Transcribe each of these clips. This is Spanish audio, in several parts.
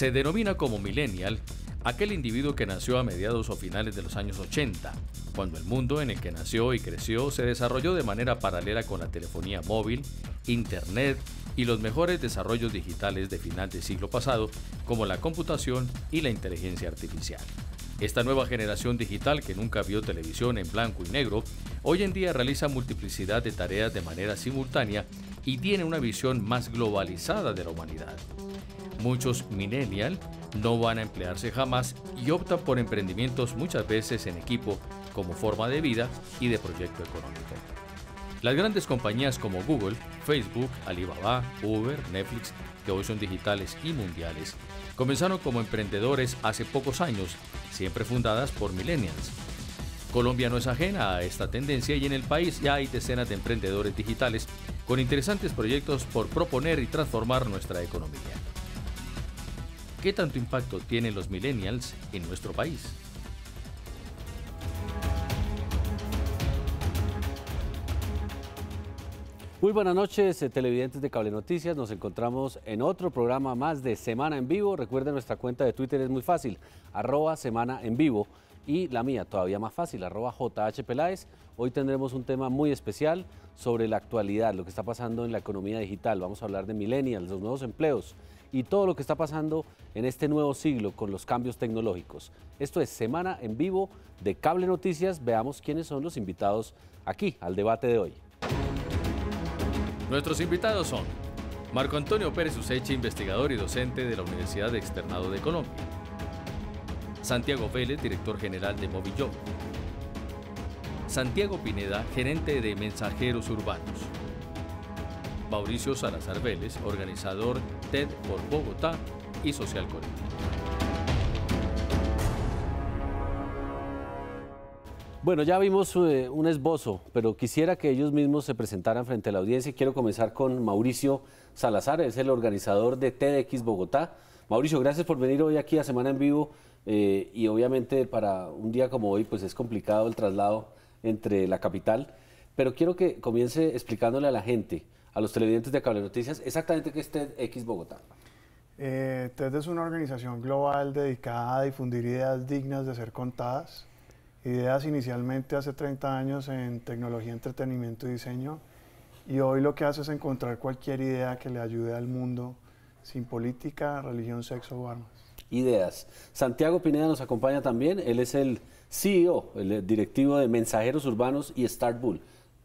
Se denomina como millennial aquel individuo que nació a mediados o finales de los años 80, cuando el mundo en el que nació y creció se desarrolló de manera paralela con la telefonía móvil, Internet y los mejores desarrollos digitales de final del siglo pasado, como la computación y la inteligencia artificial. Esta nueva generación digital que nunca vio televisión en blanco y negro, hoy en día realiza multiplicidad de tareas de manera simultánea y tiene una visión más globalizada de la humanidad. Muchos millennial no van a emplearse jamás y optan por emprendimientos muchas veces en equipo como forma de vida y de proyecto económico. Las grandes compañías como Google, Facebook, Alibaba, Uber, Netflix, que hoy son digitales y mundiales, Comenzaron como emprendedores hace pocos años, siempre fundadas por millennials. Colombia no es ajena a esta tendencia y en el país ya hay decenas de emprendedores digitales con interesantes proyectos por proponer y transformar nuestra economía. ¿Qué tanto impacto tienen los millennials en nuestro país? Muy buenas noches, eh, televidentes de Cable Noticias. Nos encontramos en otro programa más de Semana en Vivo. Recuerden, nuestra cuenta de Twitter es muy fácil, arroba Semana en Vivo. Y la mía, todavía más fácil, arroba Hoy tendremos un tema muy especial sobre la actualidad, lo que está pasando en la economía digital. Vamos a hablar de millennials, los nuevos empleos y todo lo que está pasando en este nuevo siglo con los cambios tecnológicos. Esto es Semana en Vivo de Cable Noticias. Veamos quiénes son los invitados aquí al debate de hoy. Nuestros invitados son Marco Antonio Pérez Useche, investigador y docente de la Universidad de Externado de Colombia. Santiago Vélez, director general de Movillo. Santiago Pineda, gerente de Mensajeros Urbanos. Mauricio Salazar Vélez, organizador TED por Bogotá y Social colectivo Bueno, ya vimos eh, un esbozo, pero quisiera que ellos mismos se presentaran frente a la audiencia. Quiero comenzar con Mauricio Salazar, es el organizador de TDX Bogotá. Mauricio, gracias por venir hoy aquí a Semana en Vivo eh, y obviamente para un día como hoy pues es complicado el traslado entre la capital, pero quiero que comience explicándole a la gente, a los televidentes de Cable Noticias, exactamente qué es TEDx Bogotá. Eh, TED es una organización global dedicada a difundir ideas dignas de ser contadas ideas inicialmente hace 30 años en tecnología, entretenimiento y diseño, y hoy lo que hace es encontrar cualquier idea que le ayude al mundo sin política, religión, sexo o armas. Ideas. Santiago Pineda nos acompaña también, él es el CEO, el eh, directivo de Mensajeros Urbanos y Startbull.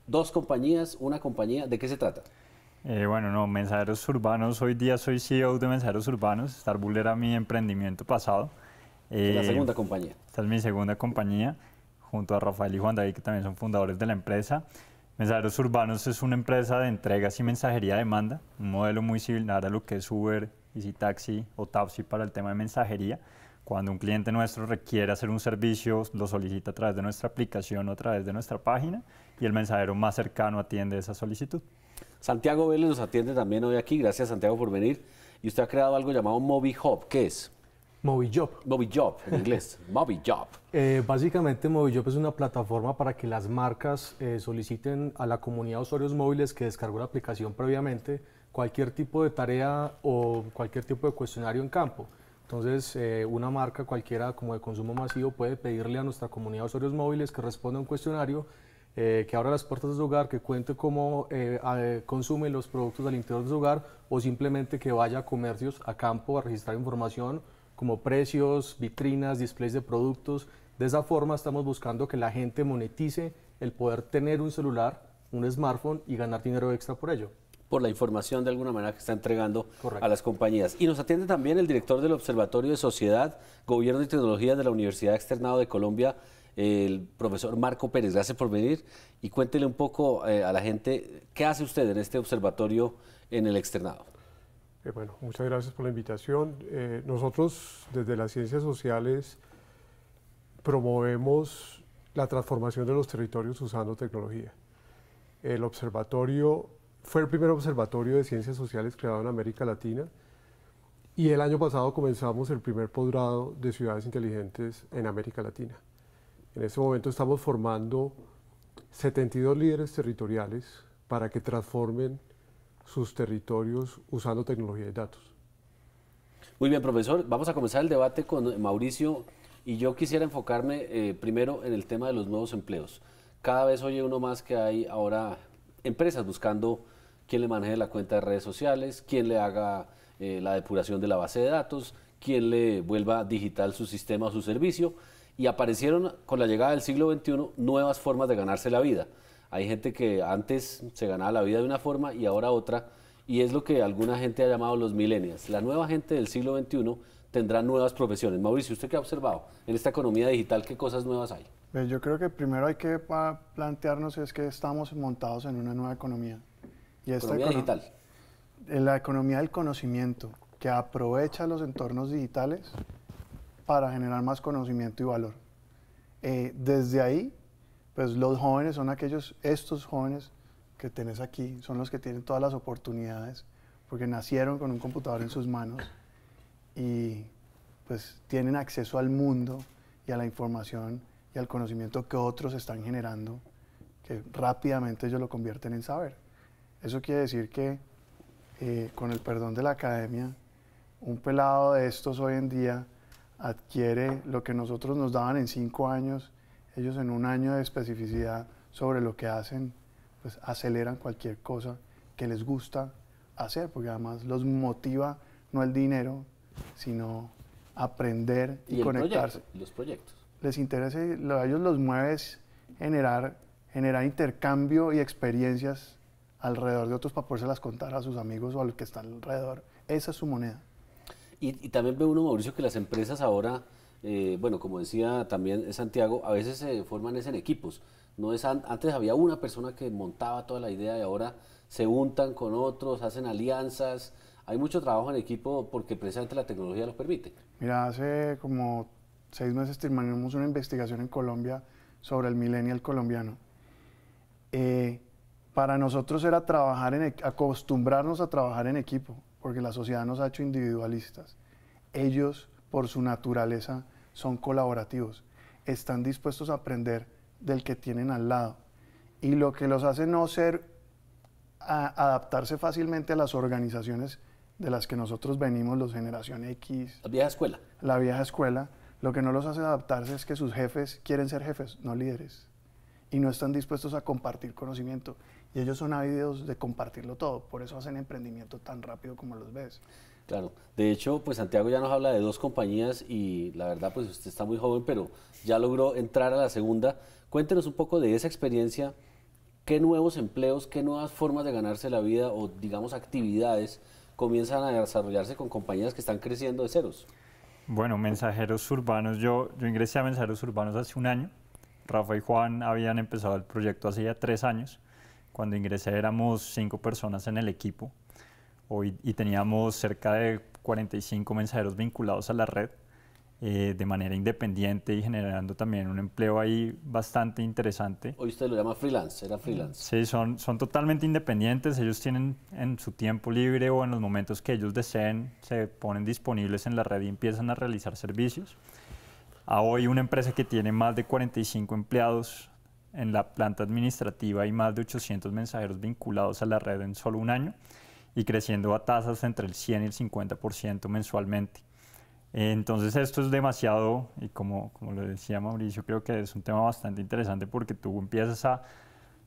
Dos compañías, una compañía, ¿de qué se trata? Eh, bueno, no, Mensajeros Urbanos, hoy día soy CEO de Mensajeros Urbanos, Startbull era mi emprendimiento pasado la eh, segunda compañía. Esta es mi segunda compañía, junto a Rafael y Juan David, que también son fundadores de la empresa. Mensajeros Urbanos es una empresa de entregas y mensajería de demanda, un modelo muy similar a lo que es Uber, Easy Taxi o Tapsi para el tema de mensajería. Cuando un cliente nuestro requiere hacer un servicio, lo solicita a través de nuestra aplicación o a través de nuestra página y el mensajero más cercano atiende esa solicitud. Santiago Vélez nos atiende también hoy aquí. Gracias, Santiago, por venir. Y usted ha creado algo llamado MobiHub. ¿Qué es? MobiJob, Job. en inglés. MobiJob. Eh, básicamente, MobiJob es una plataforma para que las marcas eh, soliciten a la comunidad de usuarios móviles que descargó la aplicación previamente cualquier tipo de tarea o cualquier tipo de cuestionario en campo. Entonces, eh, una marca cualquiera como de consumo masivo puede pedirle a nuestra comunidad de usuarios móviles que responda a un cuestionario, que abra las puertas de su hogar, que cuente cómo consume los productos al interior de su hogar o simplemente que vaya a comercios a campo a registrar información como precios, vitrinas, displays de productos. De esa forma estamos buscando que la gente monetice el poder tener un celular, un smartphone y ganar dinero extra por ello. Por la información de alguna manera que está entregando a las compañías. Y nos atiende también el director del Observatorio de Sociedad, Gobierno y Tecnología de la Universidad Externado de Colombia, el profesor Marco Pérez. Gracias por venir y cuéntele un poco eh, a la gente qué hace usted en este observatorio en el externado. Eh, bueno, muchas gracias por la invitación. Eh, nosotros desde las ciencias sociales promovemos la transformación de los territorios usando tecnología. El observatorio fue el primer observatorio de ciencias sociales creado en América Latina y el año pasado comenzamos el primer posgrado de ciudades inteligentes en América Latina. En este momento estamos formando 72 líderes territoriales para que transformen sus territorios usando tecnología de datos. Muy bien, profesor. Vamos a comenzar el debate con Mauricio y yo quisiera enfocarme eh, primero en el tema de los nuevos empleos. Cada vez oye uno más que hay ahora empresas buscando quién le maneje la cuenta de redes sociales, quién le haga eh, la depuración de la base de datos, quién le vuelva digital su sistema o su servicio. Y aparecieron con la llegada del siglo XXI nuevas formas de ganarse la vida. Hay gente que antes se ganaba la vida de una forma y ahora otra, y es lo que alguna gente ha llamado los millennials. La nueva gente del siglo XXI tendrá nuevas profesiones. Mauricio, ¿usted qué ha observado en esta economía digital? ¿Qué cosas nuevas hay? Pues yo creo que primero hay que ah, plantearnos es que estamos montados en una nueva economía. Y esta economía digital, digital. La economía del conocimiento, que aprovecha los entornos digitales para generar más conocimiento y valor. Eh, desde ahí pues los jóvenes son aquellos, estos jóvenes que tenés aquí, son los que tienen todas las oportunidades, porque nacieron con un computador en sus manos y pues tienen acceso al mundo y a la información y al conocimiento que otros están generando, que rápidamente ellos lo convierten en saber. Eso quiere decir que, eh, con el perdón de la academia, un pelado de estos hoy en día adquiere lo que nosotros nos daban en cinco años, ellos en un año de especificidad sobre lo que hacen, pues aceleran cualquier cosa que les gusta hacer, porque además los motiva no el dinero, sino aprender y, conectarse. los proyectos. Les interesa, lo, a ellos los mueve generar, generar intercambio y experiencias alrededor de otros para las contar a sus amigos o a los que están alrededor. Esa es su moneda. Y, y también ve uno, Mauricio, que las empresas ahora eh, bueno, como decía también Santiago, a veces se forman es en equipos. No es antes había una persona que montaba toda la idea y ahora se untan con otros, hacen alianzas. Hay mucho trabajo en equipo porque precisamente la tecnología los permite. Mira, hace como seis meses terminamos una investigación en Colombia sobre el millennial colombiano. Eh, para nosotros era trabajar en, e-, acostumbrarnos a trabajar en equipo, porque la sociedad nos ha hecho individualistas. Ellos, por su naturaleza, son colaborativos, están dispuestos a aprender del que tienen al lado. Y lo que los hace no ser adaptarse fácilmente a las organizaciones de las que nosotros venimos, los Generación X. La vieja escuela. La vieja escuela. Lo que no los hace adaptarse es que sus jefes quieren ser jefes, no líderes. Y no están dispuestos a compartir conocimiento. Y ellos son ávidos de compartirlo todo. Por eso hacen emprendimiento tan rápido como los ves. Claro. De hecho, pues Santiago ya nos habla de dos compañías y la verdad, pues usted está muy joven, pero ya logró entrar a la segunda. Cuéntenos un poco de esa experiencia, qué nuevos empleos, qué nuevas formas de ganarse la vida o, digamos, actividades comienzan a desarrollarse con compañías que están creciendo de ceros. Bueno, Mensajeros Urbanos, yo, yo ingresé a Mensajeros Urbanos hace un año. Rafa y Juan habían empezado el proyecto hace ya tres años. Cuando ingresé éramos cinco personas en el equipo Hoy, y teníamos cerca de 45 mensajeros vinculados a la red eh, de manera independiente y generando también un empleo ahí bastante interesante. Hoy usted lo llama freelance, era freelance. Sí, son, son totalmente independientes, ellos tienen en su tiempo libre o en los momentos que ellos deseen, se ponen disponibles en la red y empiezan a realizar servicios. A hoy una empresa que tiene más de 45 empleados en la planta administrativa y más de 800 mensajeros vinculados a la red en solo un año y creciendo a tasas entre el 100 y el 50% mensualmente. Entonces esto es demasiado, y como, como lo decía Mauricio, creo que es un tema bastante interesante porque tú empiezas a...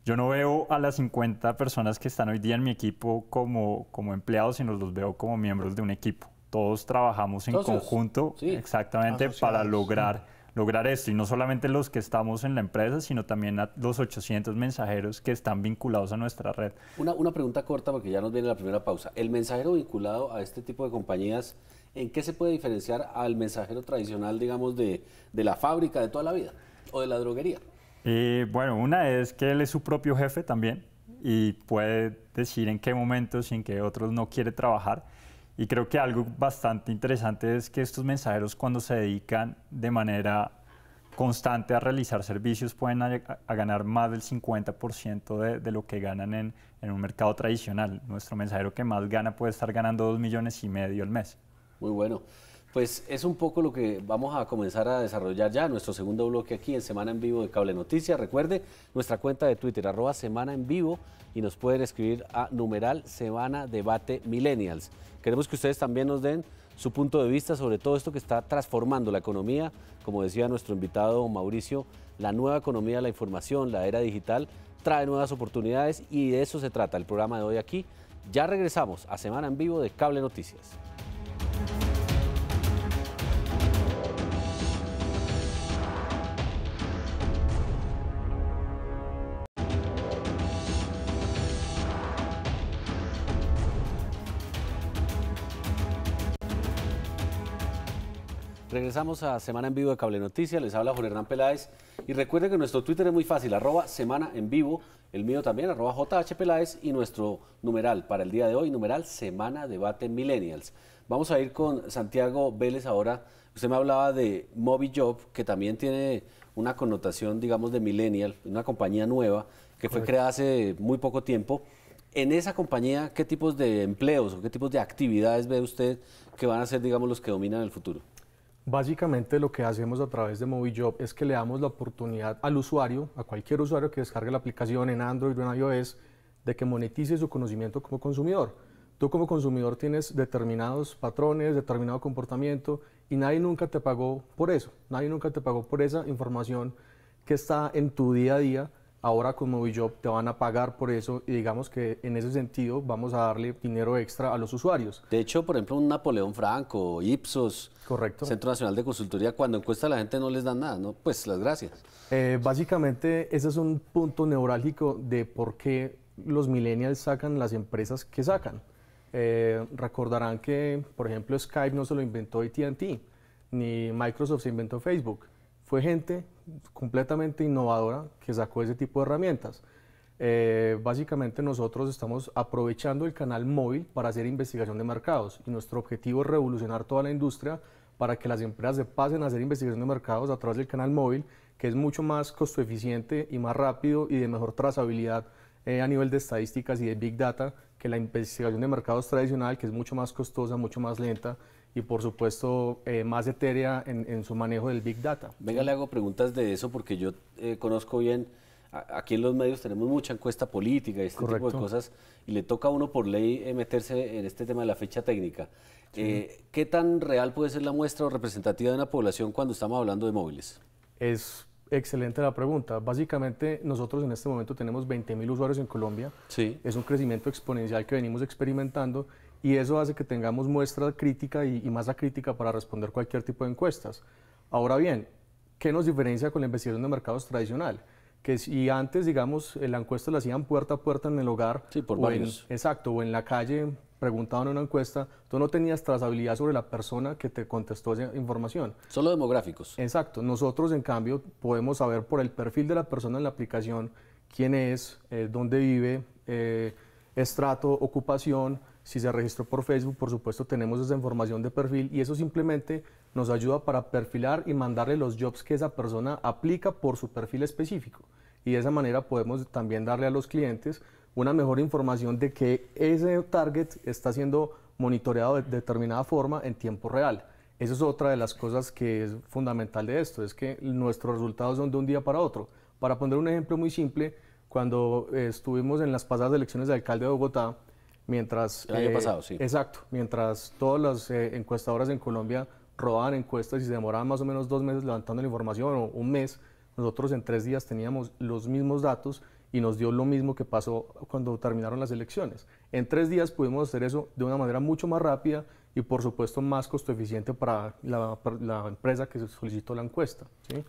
Yo no veo a las 50 personas que están hoy día en mi equipo como, como empleados, sino los veo como miembros de un equipo. Todos trabajamos en conjunto, exactamente, para lograr... Mm lograr esto. Y no solamente los que estamos en la empresa, sino también a los 800 mensajeros que están vinculados a nuestra red. Una, una pregunta corta porque ya nos viene la primera pausa. El mensajero vinculado a este tipo de compañías, ¿en qué se puede diferenciar al mensajero tradicional, digamos, de, de la fábrica de toda la vida o de la droguería? Eh, bueno, una es que él es su propio jefe también y puede decir en qué momentos y en qué otros no quiere trabajar y creo que algo bastante interesante es que estos mensajeros cuando se dedican de manera constante a realizar servicios pueden a, ganar más del 50% de, lo que ganan en, en, un mercado tradicional. Nuestro mensajero que más gana puede estar ganando 2 millones y medio al mes. Muy bueno. Pues es un poco lo que vamos a comenzar a desarrollar ya, nuestro segundo bloque aquí en Semana en Vivo de Cable Noticias. Recuerde nuestra cuenta de Twitter, arroba Semana en Vivo, y nos pueden escribir a numeral Semana Debate Millennials. Queremos que ustedes también nos den su punto de vista sobre todo esto que está transformando la economía, como decía nuestro invitado Mauricio, la nueva economía la información, la era digital, trae nuevas oportunidades y de eso se trata el programa de hoy aquí. Ya regresamos a Semana en Vivo de Cable Noticias. regresamos a Semana en Vivo de Cable Noticias. Les habla Juan Hernán Peláez. Y recuerden que nuestro Twitter es muy fácil, arroba Semana en Vivo, el mío también, arroba JH y nuestro numeral para el día de hoy, numeral Semana Debate Millennials. Vamos a ir con Santiago Vélez ahora. Usted me hablaba de Moby Job, que también tiene una connotación, digamos, de millennial, una compañía nueva que fue creada hace muy poco tiempo. En esa compañía, ¿qué tipos de empleos o qué tipos de actividades ve usted que van a ser, digamos, los que dominan el futuro? Básicamente lo que hacemos a través de MobiJob es que le damos la oportunidad al usuario, a cualquier usuario que descargue la aplicación en Android o en iOS, de que monetice su conocimiento como consumidor. Tú como consumidor tienes determinados patrones, determinado comportamiento y nadie nunca te pagó por eso, nadie nunca te pagó por esa información que está en tu día a día ahora con yo te van a pagar por eso y digamos que en ese sentido vamos a darle dinero extra a los usuarios. De hecho, por ejemplo, un Napoleón Franco, Ipsos, Correcto. Centro Nacional de Consultoría, cuando encuesta a la gente no les dan nada, ¿no? Pues las gracias. Eh, básicamente, ese es un punto neurálgico de por qué los millennials sacan las empresas que sacan. Eh, recordarán que, por ejemplo, Skype no se lo inventó ATT, ni Microsoft se inventó Facebook fue gente completamente innovadora que sacó ese tipo de herramientas. Eh, básicamente nosotros estamos aprovechando el canal móvil para hacer investigación de mercados y nuestro objetivo es revolucionar toda la industria para que las empresas se pasen a hacer investigación de mercados a través del canal móvil, que es mucho más costo eficiente y más rápido y de mejor trazabilidad eh, a nivel de estadísticas y de big data que la investigación de mercados tradicional, que es mucho más costosa, mucho más lenta y por supuesto eh, más etérea en, su manejo del Big Data. Venga, le hago preguntas de eso porque yo eh, conozco bien, aquí en los medios tenemos mucha encuesta política y este tipo de cosas, y le toca a uno por ley eh, meterse en este tema de la fecha técnica. ¿Qué tan real puede ser la muestra o representativa de una población cuando estamos hablando de móviles? Es Excelente la pregunta. Básicamente nosotros en este momento tenemos 20.000 usuarios en Colombia. Sí. Es un crecimiento exponencial que venimos experimentando y eso hace que tengamos muestra crítica y, masa crítica para responder cualquier tipo de encuestas. Ahora bien, ¿qué nos diferencia con la investigación de mercados tradicional? Que si antes, digamos, la encuesta la hacían puerta a puerta en el hogar, sí, por o exacto, o en la calle preguntaban una encuesta, tú no tenías trazabilidad sobre la persona que te contestó esa información. Solo demográficos. Exacto. Nosotros, en cambio, podemos saber por el perfil de la persona en la aplicación quién es, eh, dónde vive, eh, estrato, ocupación, si se registró por Facebook, por supuesto tenemos esa información de perfil y eso simplemente nos ayuda para perfilar y mandarle los jobs que esa persona aplica por su perfil específico. Y de esa manera podemos también darle a los clientes una mejor información de que ese target está siendo monitoreado de determinada forma en tiempo real. Eso es otra de las cosas que es fundamental de esto, es que nuestros resultados son de un día para otro. Para poner un ejemplo muy simple, cuando eh, estuvimos en las pasadas elecciones de alcalde de Bogotá, Mientras, el año eh, pasado, sí. Exacto, mientras todas las eh, encuestadoras en Colombia rodaban encuestas y se demoraban más o menos dos meses levantando la información o un mes, nosotros en tres días teníamos los mismos datos y nos dio lo mismo que pasó cuando terminaron las elecciones. En tres días pudimos hacer eso de una manera mucho más rápida y por supuesto más costo eficiente para la, empresa que solicitó la encuesta.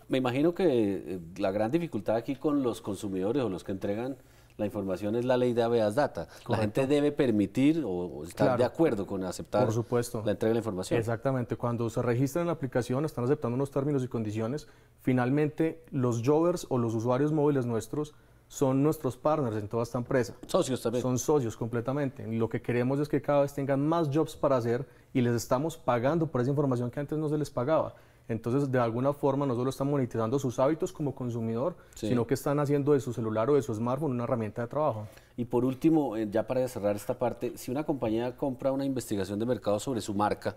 Me imagino que eh, la gran dificultad aquí con los consumidores o los que entregan la información es la ley de habeas data. La gente debe permitir o, estar de acuerdo con aceptar la entrega de la información. Exactamente. Cuando se registran en la aplicación, están aceptando unos términos y condiciones. Finalmente, los jovers o los usuarios móviles nuestros son nuestros partners en toda esta empresa. Socios también. Son socios completamente. Lo que queremos es que cada vez tengan más jobs para hacer y les estamos pagando por esa información que antes no se les pagaba. Entonces, de alguna forma, no solo están monetizando sus hábitos como consumidor, sino que están haciendo de su celular o de su smartphone una herramienta de trabajo. Y por último, eh, ya para cerrar esta parte, si una compañía compra una investigación de mercado sobre su marca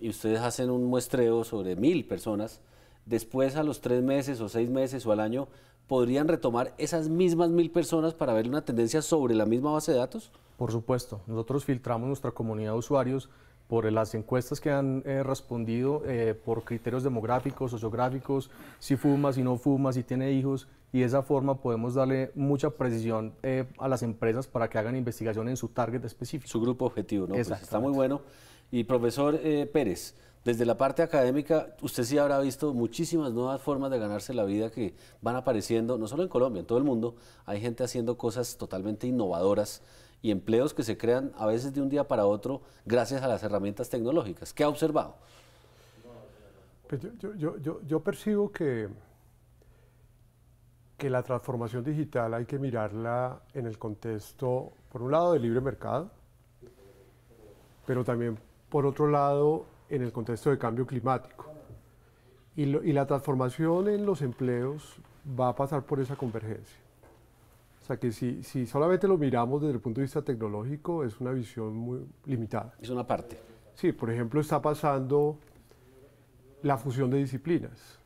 y ustedes hacen un muestreo sobre mil personas, después a los tres meses o seis meses o al año, ¿podrían retomar esas mismas mil personas para ver una tendencia sobre la misma base de datos? Por supuesto, nosotros filtramos nuestra comunidad de usuarios por las encuestas que han eh, respondido eh, por criterios demográficos, sociográficos, si fuma, si no fuma, si tiene hijos, y de esa forma podemos darle mucha precisión eh, a las empresas para que hagan investigación en su target específico. Su grupo objetivo, ¿no? Pues está muy bueno. Y profesor Pérez, desde la parte académica, usted sí habrá visto muchísimas nuevas formas de ganarse la vida que van apareciendo, no solo en Colombia, en todo el mundo. Hay gente haciendo cosas totalmente innovadoras y empleos que se crean a veces de un día para otro gracias a las herramientas tecnológicas. ¿Qué ha observado? Pues yo, yo, yo, yo, percibo que, que la transformación digital hay que mirarla en el contexto, por un lado, del libre mercado, pero también, por otro lado, en el contexto de cambio climático. y la transformación en los empleos va a pasar por esa convergencia. O sea que si, si solamente lo miramos desde el punto de vista tecnológico, es una visión muy limitada. Es una parte. Sí, por ejemplo, está pasando la fusión de disciplinas.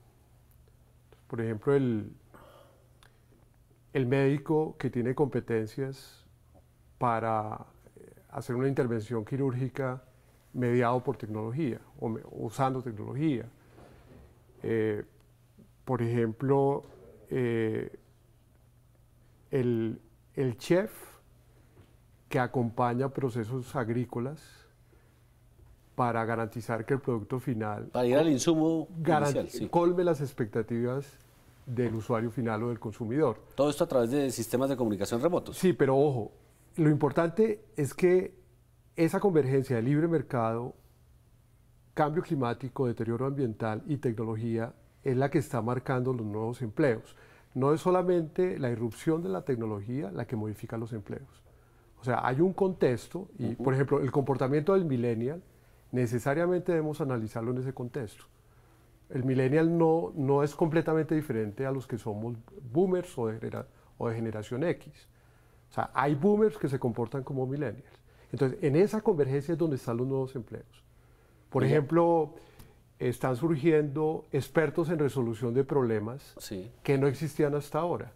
Por ejemplo, el, el médico que tiene competencias para eh, hacer una intervención quirúrgica mediado por tecnología o usando tecnología. Eh, por ejemplo, eh, el, chef que acompaña procesos agrícolas para garantizar que el producto final... Para ir al insumo Colme las expectativas del usuario final o del consumidor. Todo esto a través de sistemas de comunicación remoto. Sí, pero ojo, lo importante es que esa convergencia de libre mercado, cambio climático, deterioro ambiental y tecnología es la que está marcando los nuevos empleos no es solamente la irrupción de la tecnología la que modifica los empleos. O sea, hay un contexto y, por ejemplo, el comportamiento del millennial, necesariamente debemos analizarlo en ese contexto. El millennial no, no es completamente diferente a los que somos boomers o de, generación X. O sea, hay boomers que se comportan como millennials. Entonces, en esa convergencia es donde están los nuevos empleos. Por ejemplo, están surgiendo expertos en resolución de problemas que no existían hasta ahora.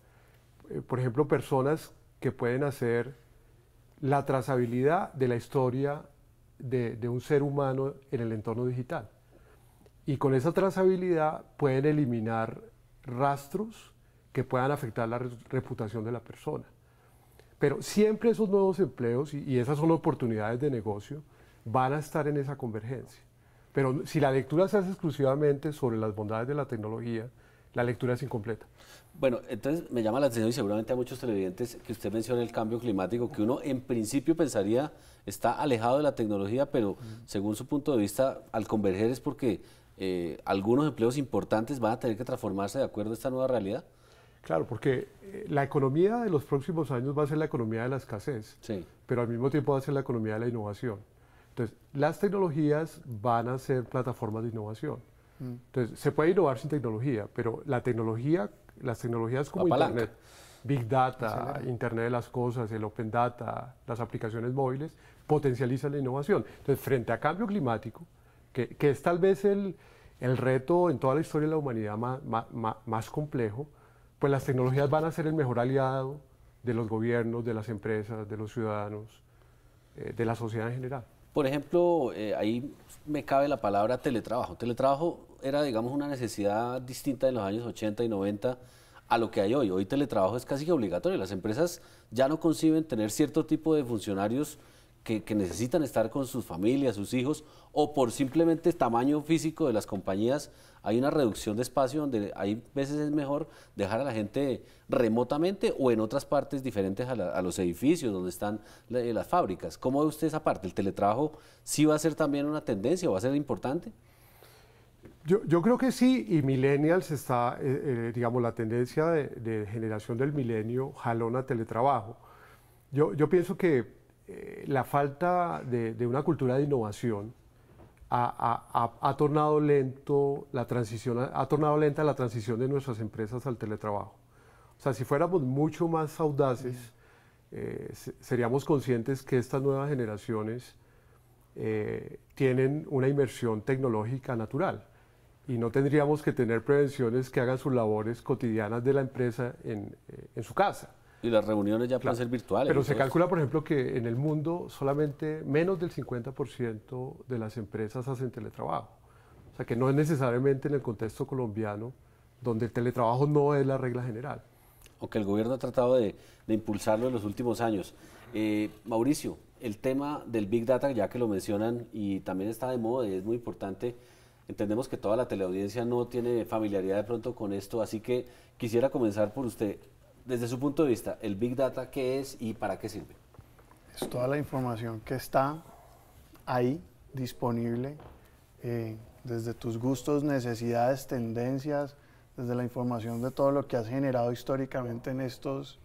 Eh, por ejemplo, personas que pueden hacer la trazabilidad de la historia de, un ser humano en el entorno digital. Y con esa trazabilidad pueden eliminar rastros que puedan afectar la reputación de la persona. Pero siempre esos nuevos empleos y esas son oportunidades de negocio van a estar en esa convergencia. Pero si la lectura se hace exclusivamente sobre las bondades de la tecnología, la lectura es incompleta. Bueno, entonces me llama la atención y seguramente a muchos televidentes que usted menciona el cambio climático, que uno en principio pensaría está alejado de la tecnología, pero según su punto de vista, al converger es porque eh, algunos empleos importantes van a tener que transformarse de acuerdo a esta nueva realidad. Claro, porque eh, la economía de los próximos años va a ser la economía de la escasez, pero al mismo tiempo va a ser la economía de la innovación. Entonces, las tecnologías van a ser plataformas de innovación. Mm. Entonces, se puede innovar sin tecnología, pero la tecnología, las tecnologías como Internet, Big Data, Internet de las Cosas, el Open Data, las aplicaciones móviles, potencializan la innovación. Entonces, frente a cambio climático, que, es tal vez el, reto en toda la historia de la humanidad más, complejo, pues las tecnologías van a ser el mejor aliado de los gobiernos, de las empresas, de los ciudadanos, eh, de la sociedad en general. Por ejemplo, eh, ahí me cabe la palabra teletrabajo. Teletrabajo era, digamos, una necesidad distinta en los años 80 y 90 a lo que hay hoy. Hoy teletrabajo es casi que obligatorio. Las empresas ya no conciben tener cierto tipo de funcionarios que, necesitan estar con sus familias, sus hijos, o por simplemente tamaño físico de las compañías, hay una reducción de espacio donde hay veces es mejor dejar a la gente remotamente o en otras partes diferentes a, los edificios donde están eh, las fábricas. ¿Cómo ve usted esa parte? ¿El teletrabajo sí va a ser también una tendencia o va a ser importante? Yo, creo que sí, y Millennials está, eh, eh, digamos, la tendencia de, generación del milenio jalona teletrabajo. yo pienso que eh, la falta de, una cultura de innovación ha, tornado lento ha, tornado lenta la transición de nuestras empresas al teletrabajo. O sea, si fuéramos mucho más audaces, eh, seríamos conscientes que estas nuevas generaciones eh, tienen una inmersión tecnológica natural y no tendríamos que tener prevenciones que hagan sus labores cotidianas de la empresa en su casa. Y las reuniones ya van pueden ser virtuales. Pero se calcula, por ejemplo, que en el mundo solamente menos del 50% de las empresas hacen teletrabajo. O sea, que no es necesariamente en el contexto colombiano, donde el teletrabajo no es la regla general. Aunque el gobierno ha tratado de, impulsarlo en los últimos años. Eh, Mauricio, el tema del Big Data, ya que lo mencionan y también está de moda y es muy importante. Entendemos que toda la teleaudiencia no tiene familiaridad de pronto con esto, así que quisiera comenzar por usted. Desde su punto de vista, ¿el Big Data qué es y para qué sirve? Es toda la información que está ahí disponible, eh, desde tus gustos, necesidades, tendencias, desde la información de todo lo que has generado históricamente en estos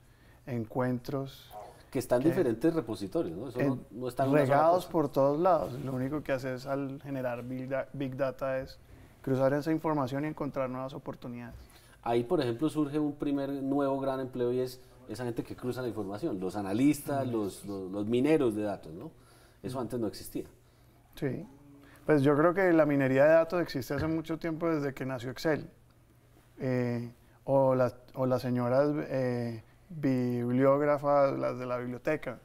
encuentros. Que están en diferentes repositorios, ¿no? están regados por todos lados. Lo único que haces al generar Big Data es cruzar esa información y encontrar nuevas oportunidades. Ahí, por ejemplo, surge un primer nuevo gran empleo y es esa gente que cruza la información, los analistas, los, mineros de datos, ¿no? Eso antes no existía. Sí. Pues yo creo que la minería de datos existe hace mucho tiempo desde que nació Excel. Eh, o, las, señoras eh, bibliógrafas, las de la biblioteca,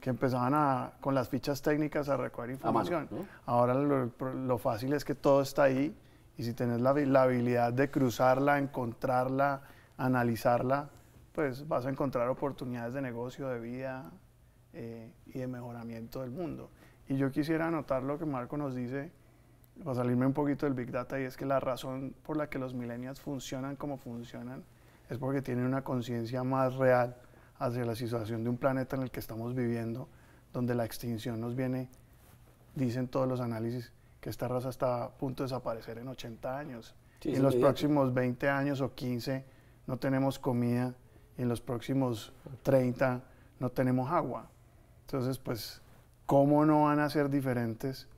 que empezaban a, con las fichas técnicas a recoger información. Ahora lo, lo, fácil es que todo está ahí y si tenés la, la habilidad de cruzarla, encontrarla, analizarla, pues vas a encontrar oportunidades de negocio, de vida eh, y de mejoramiento del mundo. Y yo quisiera anotar lo que Marco nos dice, para salirme un poquito del Big Data, y es que la razón por la que los millennials funcionan como funcionan es porque tienen una conciencia más real hacia la situación de un planeta en el que estamos viviendo, donde la extinción nos viene, dicen todos los análisis, que esta raza está a punto de desaparecer en 80 años. en los próximos 20 años o 15 no tenemos comida y en los próximos 30 no tenemos agua. Entonces, pues, ¿cómo no van a ser diferentes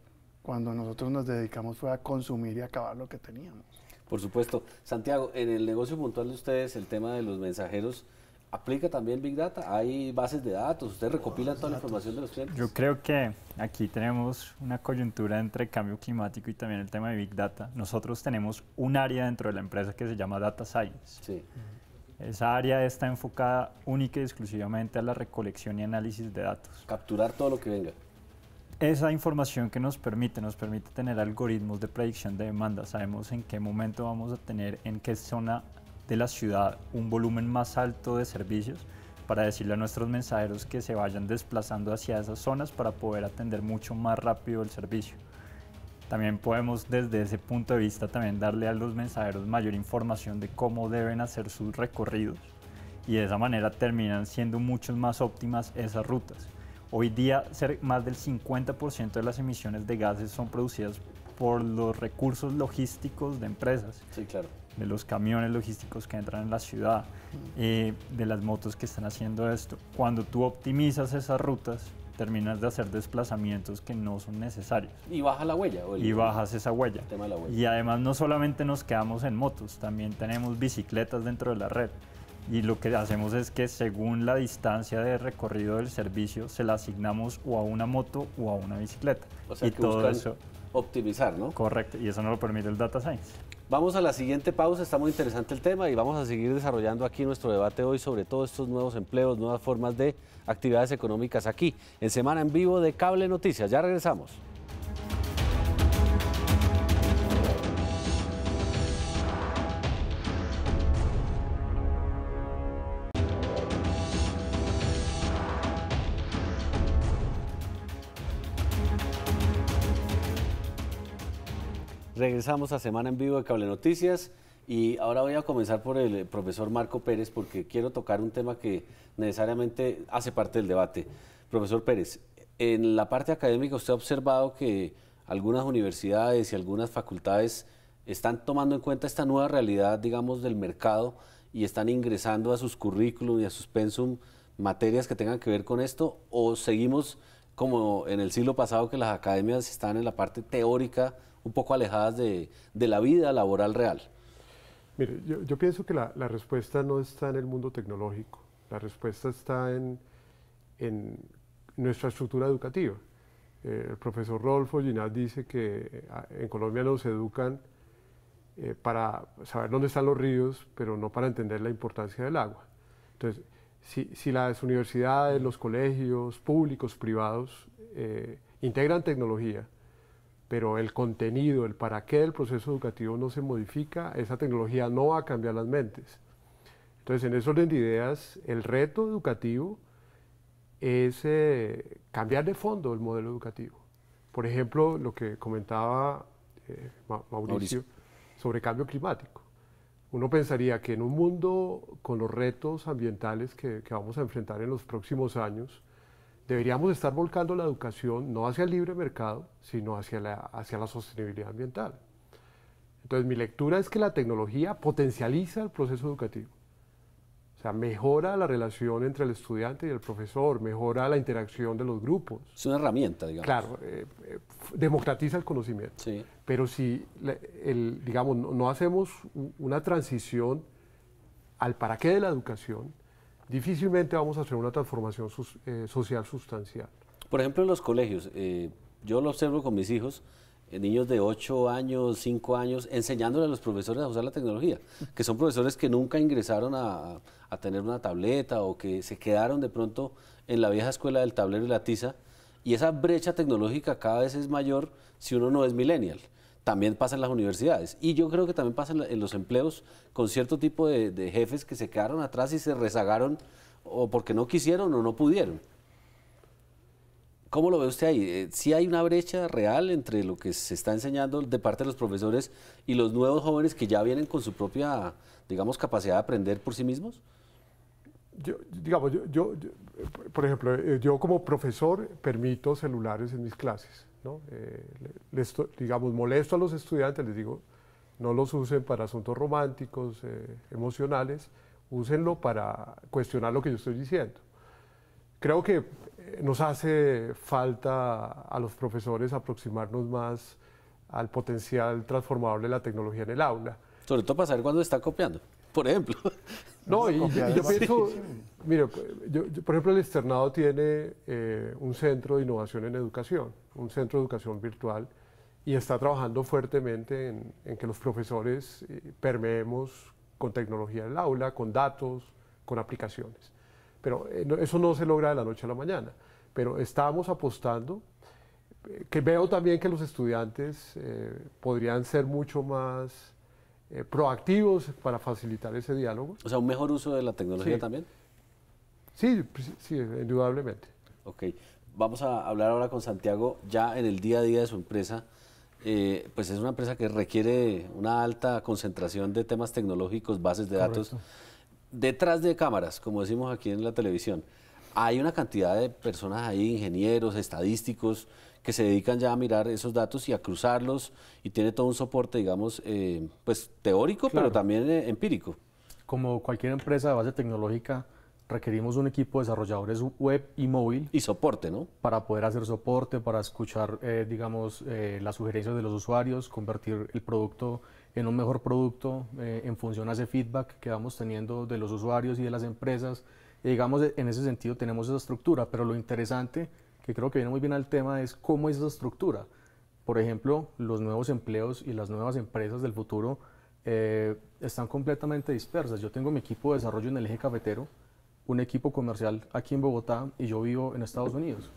cuando nosotros nos dedicamos fue a consumir y acabar lo que teníamos? Por supuesto. Santiago, en el negocio puntual de ustedes, el tema de los mensajeros aplica también Big Data? ¿Hay bases de datos? ¿Ustedes recopilan toda la información de los clientes? Yo creo que aquí tenemos una coyuntura entre cambio climático y también el tema de Big Data. Nosotros tenemos un área dentro de la empresa que se llama Data Science. Esa área está enfocada única y exclusivamente a la recolección y análisis de datos. Capturar todo lo que venga. Esa información que nos permite, nos permite tener algoritmos de predicción de demanda. Sabemos en qué momento vamos a tener, en qué zona de la ciudad un volumen más alto de servicios para decirle a nuestros mensajeros que se vayan desplazando hacia esas zonas para poder atender mucho más rápido el servicio. También podemos desde ese punto de vista también darle a los mensajeros mayor información de cómo deben hacer sus recorridos y de esa manera terminan siendo mucho más óptimas esas rutas. Hoy día más del 50% de las emisiones de gases son producidas por los recursos logísticos de empresas. Sí, claro de los camiones logísticos que entran en la ciudad, eh, de las motos que están haciendo esto. Cuando tú optimizas esas rutas, terminas de hacer desplazamientos que no son necesarios. Y baja la huella. y bajas esa huella. Y además no solamente nos quedamos en motos, también tenemos bicicletas dentro de la red. Y lo que hacemos es que según la distancia de recorrido del servicio, se la asignamos o a una moto o a una bicicleta. O sea, y todo eso optimizar, ¿no? Correcto, y eso no lo permite el data science. Vamos a la siguiente pausa, está muy interesante el tema y vamos a seguir desarrollando aquí nuestro debate hoy sobre todos estos nuevos empleos, nuevas formas de actividades económicas aquí, en Semana en Vivo de Cable Noticias. Ya regresamos. Regresamos a Semana en Vivo de Cable Noticias y ahora voy a comenzar por el eh, profesor Marco Pérez porque quiero tocar un tema que necesariamente hace parte del debate. Profesor Pérez, en la parte académica usted ha observado que algunas universidades y algunas facultades están tomando en cuenta esta nueva realidad, digamos, del mercado y están ingresando a sus currículum y a sus pensum materias que tengan que ver con esto o seguimos como en el siglo pasado que las academias están en la parte teórica un poco alejadas de, la vida laboral real? Mire, yo, pienso que la, respuesta no está en el mundo tecnológico, la respuesta está en, nuestra estructura educativa. Eh, el profesor Rolfo Ginás dice que eh, en Colombia nos educan eh, para saber dónde están los ríos, pero no para entender la importancia del agua. Entonces, si, las universidades, los colegios públicos, privados, integran tecnología, pero el contenido, el para qué del proceso educativo no se modifica, esa tecnología no va a cambiar las mentes. Entonces, en ese orden de ideas, el reto educativo es eh, cambiar de fondo el modelo educativo. Por ejemplo, lo que comentaba eh, Mauricio, sobre cambio climático. Uno pensaría que en un mundo con los retos ambientales que, vamos a enfrentar en los próximos años, deberíamos estar volcando la educación no hacia el libre mercado, sino hacia la, hacia la sostenibilidad ambiental. Entonces, mi lectura es que la tecnología potencializa el proceso educativo. O sea, mejora la relación entre el estudiante y el profesor, mejora la interacción de los grupos. Es una herramienta, digamos. Claro, eh, eh, democratiza el conocimiento. Pero si, digamos, no, no hacemos una transición al para qué de la educación, difícilmente vamos a hacer una transformación eh, social sustancial. Por ejemplo, en los colegios, eh, yo lo observo con mis hijos, eh, niños de 8 años, 5 años, enseñándole a los profesores a usar la tecnología, que son profesores que nunca ingresaron a, a tener una tableta o que se quedaron de pronto en la vieja escuela del tablero y la tiza, y esa brecha tecnológica cada vez es mayor si uno no es millennial también pasa en las universidades. Y yo creo que también pasa en, los empleos con cierto tipo de, jefes que se quedaron atrás y se rezagaron o porque no quisieron o no pudieron. ¿Cómo lo ve usted ahí? Eh, ¿Sí hay una brecha real entre lo que se está enseñando de parte de los profesores y los nuevos jóvenes que ya vienen con su propia, digamos, capacidad de aprender por sí mismos? Yo, digamos, yo por ejemplo, eh, yo como profesor permito celulares en mis clases eh, les, digamos, molesto a los estudiantes, les digo, no los usen para asuntos románticos, eh, emocionales, úsenlo para cuestionar lo que yo estoy diciendo. Creo que eh, nos hace falta a los profesores aproximarnos más al potencial transformador de la tecnología en el aula. Sobre todo para saber cuándo está copiando, por ejemplo. No, y, yo pienso, por ejemplo, el externado tiene un centro de innovación en educación un centro de educación virtual y está trabajando fuertemente en, que los profesores eh, permeemos con tecnología el aula, con datos, con aplicaciones. Pero eh, eso no se logra de la noche a la mañana, pero estamos apostando, eh, que veo también que los estudiantes podrían ser mucho más proactivos para facilitar ese diálogo. O sea, un mejor uso de la tecnología también. Sí, pues, sí, indudablemente. Ok vamos a hablar ahora con Santiago ya en el día a día de su empresa. Eh, pues es una empresa que requiere una alta concentración de temas tecnológicos, bases de datos. Detrás de cámaras, como decimos aquí en la televisión, hay una cantidad de personas ahí, ingenieros, estadísticos, que se dedican ya a mirar esos datos y a cruzarlos y tiene todo un soporte, digamos, eh, pues teórico, pero también eh, empírico. Como cualquier empresa de base tecnológica, requerimos un equipo de desarrolladores web y móvil. Y soporte, ¿no? Para poder hacer soporte, para escuchar, eh, digamos, eh, las sugerencias de los usuarios, convertir el producto en un mejor producto eh, en función a ese feedback que vamos teniendo de los usuarios y de las empresas. digamos, en ese sentido tenemos esa estructura, pero lo interesante, que creo que viene muy bien al tema, es cómo es esa estructura. Por ejemplo, los nuevos empleos y las nuevas empresas del futuro están completamente dispersas. Yo tengo mi equipo de desarrollo en el eje cafetero, un equipo comercial aquí en Bogotá y yo vivo en Estados Unidos.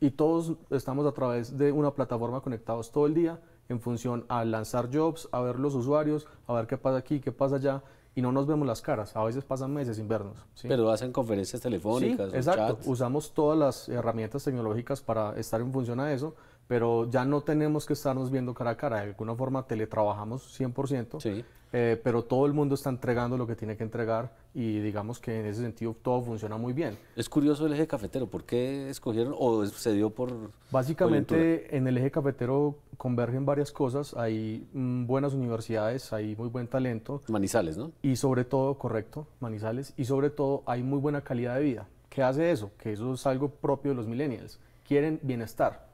Y todos estamos a través de una plataforma conectados todo el día en función a lanzar jobs, a ver los usuarios, a ver qué pasa aquí, qué pasa allá, y no nos vemos las caras. A veces pasan meses sin vernos. Pero hacen conferencias telefónicas. exacto. Usamos todas las herramientas tecnológicas para estar en función a eso, pero ya no tenemos que estarnos viendo cara a cara. De alguna forma teletrabajamos 100%, eh, pero todo el mundo está entregando lo que tiene que entregar y digamos que en ese sentido todo funciona muy bien. Es curioso el eje cafetero, ¿por qué escogieron o se dio por... Básicamente en el eje cafetero convergen varias cosas, hay mm, buenas universidades, hay muy buen talento. Manizales, ¿no? Y sobre todo, correcto, Manizales, y sobre todo hay muy buena calidad de vida. ¿Qué hace eso? Que eso es algo propio de los millennials. Quieren bienestar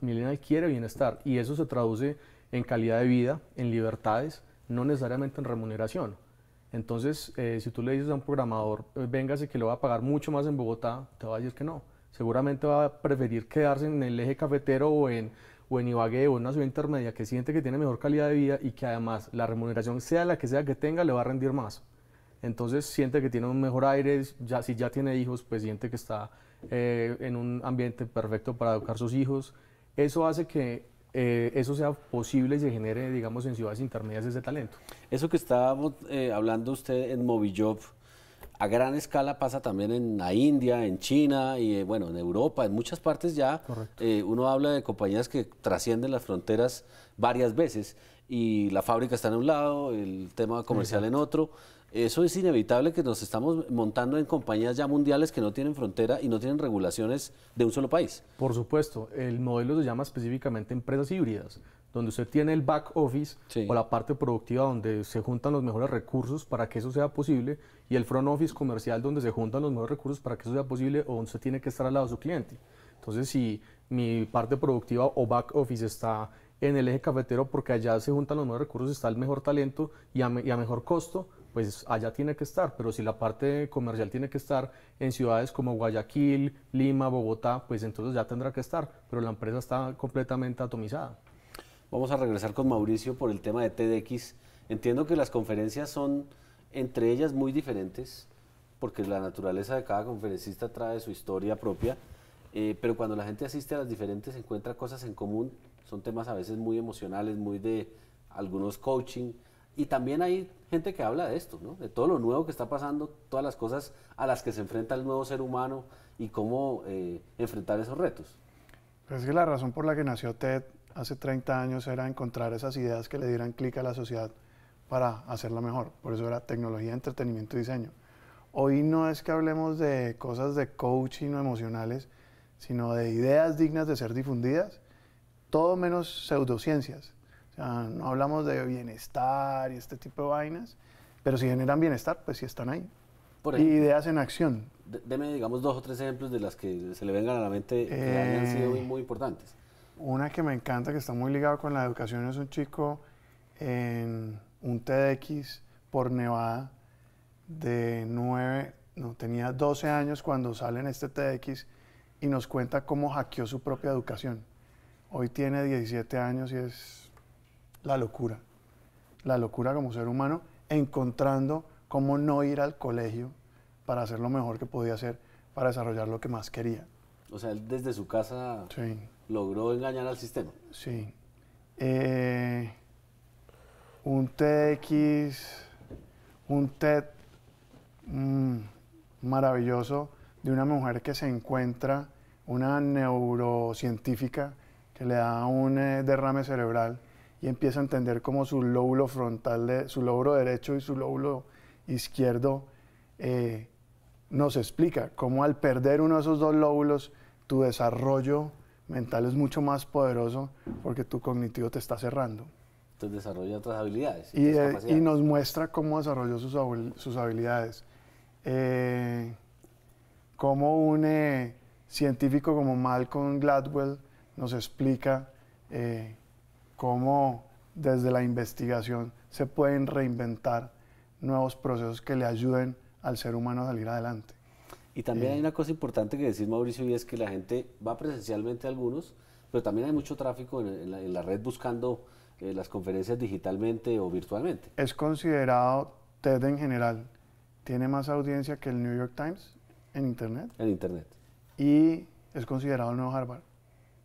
millennial quiere bienestar y eso se traduce en calidad de vida, en libertades, no necesariamente en remuneración. Entonces, eh, si tú le dices a un programador, eh, véngase que lo va a pagar mucho más en Bogotá, te va a decir que no. Seguramente va a preferir quedarse en el eje cafetero o en, o Ibagué o en una ciudad intermedia que siente que tiene mejor calidad de vida y que además la remuneración, sea la que sea que tenga, le va a rendir más. Entonces siente que tiene un mejor aire, ya, si ya tiene hijos, pues siente que está eh, en un ambiente perfecto para educar sus hijos, eso hace que eh, eso sea posible y se genere, digamos, en ciudades intermedias ese talento. Eso que estábamos eh, hablando usted en Movijob, a gran escala pasa también en la India, en China y eh, bueno, en Europa, en muchas partes ya uno habla de compañías que trascienden las fronteras varias veces y la fábrica está en un lado, el tema comercial en otro eso es inevitable que nos estamos montando en compañías ya mundiales que no tienen frontera y no tienen regulaciones de un solo país. Por supuesto, el modelo se llama específicamente empresas híbridas, donde usted tiene el back office o la parte productiva donde se juntan los mejores recursos para que eso sea posible y el front office comercial donde se juntan los mejores recursos para que eso sea posible o donde usted tiene que estar al lado de su cliente. Entonces, si mi parte productiva o back office está en el eje cafetero porque allá se juntan los mejores recursos, está el mejor talento y a mejor costo, pues allá tiene que estar, pero si la parte comercial tiene que estar en ciudades como Guayaquil, Lima, Bogotá, pues entonces ya tendrá que estar, pero la empresa está completamente atomizada. Vamos a regresar con Mauricio por el tema de TDX. Entiendo que las conferencias son entre ellas muy diferentes, porque la naturaleza de cada conferencista trae su historia propia, eh, pero cuando la gente asiste a las diferentes encuentra cosas en común, son temas a veces muy emocionales, muy de algunos coaching, y también hay gente que habla de esto, de todo lo nuevo que está pasando, todas las cosas a las que se enfrenta el nuevo ser humano y cómo eh, enfrentar esos retos. Pues es que la razón por la que nació TED hace 30 años era encontrar esas ideas que le dieran clic a la sociedad para hacerla mejor. Por eso era tecnología, entretenimiento y diseño. Hoy no es que hablemos de cosas de coaching o emocionales, sino de ideas dignas de ser difundidas, todo menos pseudociencias. O sea, no hablamos de bienestar y este tipo de vainas, pero si generan bienestar, pues sí están ahí. Por y ideas en acción. Deme, digamos, dos o tres ejemplos de las que se le vengan a la mente que han eh, sido muy, importantes. Una que me encanta, que está muy ligado con la educación, es un chico en un TDX por Nevada de 9, no, tenía 12 años cuando sale en este TDX y nos cuenta cómo hackeó su propia educación. Hoy tiene 17 años y es la locura, la locura como ser humano, encontrando cómo no ir al colegio para hacer lo mejor que podía hacer, para desarrollar lo que más quería. O sea, él desde su casa logró engañar al sistema. Sí. Eh, un TX, un TED mm, maravilloso de una mujer que se encuentra, una neurocientífica que le da un eh, derrame cerebral y empieza a entender cómo su lóbulo frontal, de, su lóbulo derecho y su lóbulo izquierdo eh, nos explica cómo al perder uno de esos dos lóbulos, tu desarrollo mental es mucho más poderoso porque tu cognitivo te está cerrando. Entonces desarrolla otras habilidades. Y, eh, nos muestra cómo desarrolló sus, sus habilidades. Eh, cómo un eh, científico como Malcolm Gladwell nos explica cómo desde la investigación se pueden reinventar nuevos procesos que le ayuden al ser humano a salir adelante. Y también eh. hay una cosa importante que decir, Mauricio, y es que la gente va presencialmente a algunos, pero también hay mucho tráfico en, la, red buscando eh, las conferencias digitalmente o virtualmente. Es considerado TED en general, tiene más audiencia que el New York Times en Internet. En Internet. Y es considerado el nuevo Harvard.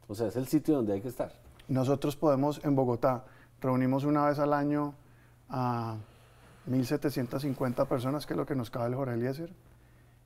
O sea, es el sitio donde hay que estar. Nosotros podemos, en Bogotá, reunimos una vez al año a 1.750 personas, que es lo que nos cabe el Jorge Eliezer,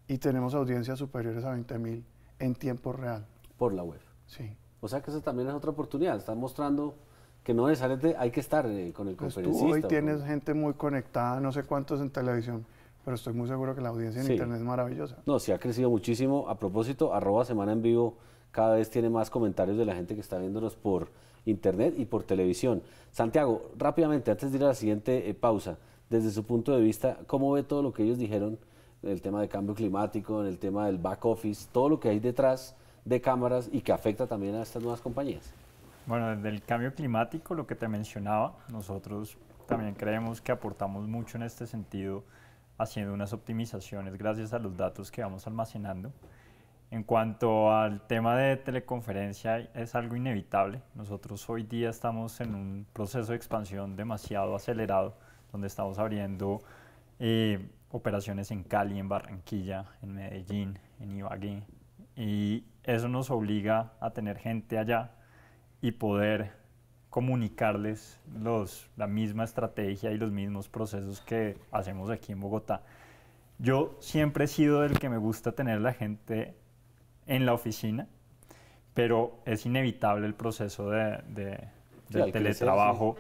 y tenemos audiencias superiores a 20.000 en tiempo real. Por la web. Sí. O sea que esa también es otra oportunidad, están mostrando que no necesariamente hay que estar eh, con el pues conferencista. hoy tienes gente muy conectada, no sé cuántos en televisión, pero estoy muy seguro que la audiencia en internet es maravillosa. No, sí ha crecido muchísimo. A propósito, arroba semana en vivo cada vez tiene más comentarios de la gente que está viéndonos por Internet y por televisión. Santiago, rápidamente, antes de ir a la siguiente eh, pausa, desde su punto de vista, ¿cómo ve todo lo que ellos dijeron en el tema de cambio climático, en el tema del back office, todo lo que hay detrás de cámaras y que afecta también a estas nuevas compañías? Bueno, desde el cambio climático, lo que te mencionaba, nosotros también creemos que aportamos mucho en este sentido haciendo unas optimizaciones gracias a los datos que vamos almacenando. En cuanto al tema de teleconferencia, es algo inevitable. Nosotros hoy día estamos en un proceso de expansión demasiado acelerado, donde estamos abriendo eh, operaciones en Cali, en Barranquilla, en Medellín, en Ibagué. Y eso nos obliga a tener gente allá y poder comunicarles los, la misma estrategia y los mismos procesos que hacemos aquí en Bogotá. Yo siempre he sido el que me gusta tener la gente en la oficina, pero es inevitable el proceso de, teletrabajo.